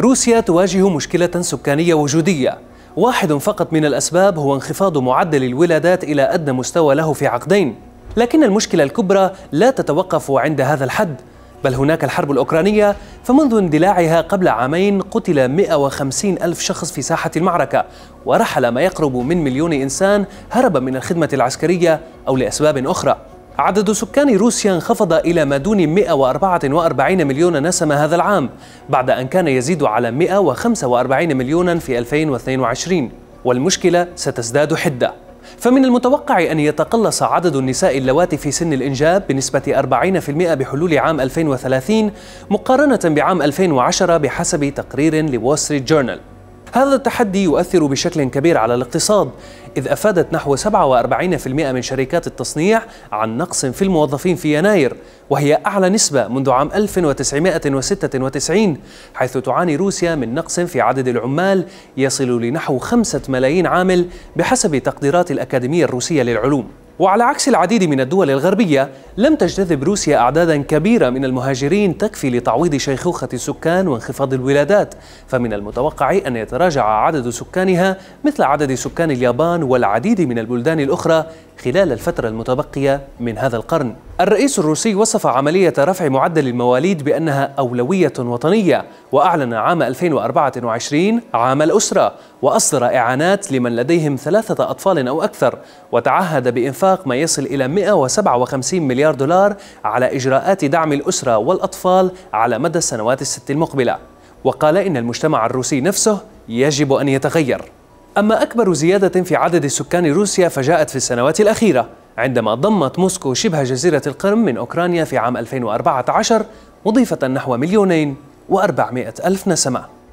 روسيا تواجه مشكلة سكانية وجودية واحد فقط من الأسباب هو انخفاض معدل الولادات إلى أدنى مستوى له في عقدين لكن المشكلة الكبرى لا تتوقف عند هذا الحد بل هناك الحرب الأوكرانية فمنذ اندلاعها قبل عامين قتل 150 ألف شخص في ساحة المعركة ورحل ما يقرب من مليون إنسان هرب من الخدمة العسكرية أو لأسباب أخرى عدد سكان روسيا انخفض إلى ما دون 144 مليون نسمة هذا العام بعد أن كان يزيد على 145 مليونا في 2022 والمشكلة ستزداد حدة فمن المتوقع أن يتقلص عدد النساء اللواتي في سن الإنجاب بنسبة 40% بحلول عام 2030 مقارنة بعام 2010 بحسب تقرير لوول ستريت جورنال هذا التحدي يؤثر بشكل كبير على الاقتصاد إذ أفادت نحو 47% من شركات التصنيع عن نقص في الموظفين في يناير وهي أعلى نسبة منذ عام 1996 حيث تعاني روسيا من نقص في عدد العمال يصل لنحو 5 ملايين عامل بحسب تقديرات الأكاديمية الروسية للعلوم وعلى عكس العديد من الدول الغربية لم تجتذب روسيا أعدادا كبيرة من المهاجرين تكفي لتعويض شيخوخة السكان وانخفاض الولادات فمن المتوقع أن يتراجع عدد سكانها مثل عدد سكان اليابان والعديد من البلدان الأخرى خلال الفترة المتبقية من هذا القرن الرئيس الروسي وصف عملية رفع معدل المواليد بأنها أولوية وطنية وأعلن عام 2024 عام الأسرة وأصدر إعانات لمن لديهم ثلاثة أطفال أو أكثر وتعهد بإنفاق ما يصل إلى 157 مليار دولار على إجراءات دعم الأسرة والأطفال على مدى السنوات الست المقبلة وقال إن المجتمع الروسي نفسه يجب أن يتغير أما أكبر زيادة في عدد سكان روسيا فجاءت في السنوات الأخيرة عندما ضمت موسكو شبه جزيرة القرم من أوكرانيا في عام 2014 مضيفة نحو مليونين وأربعمائة ألف نسمة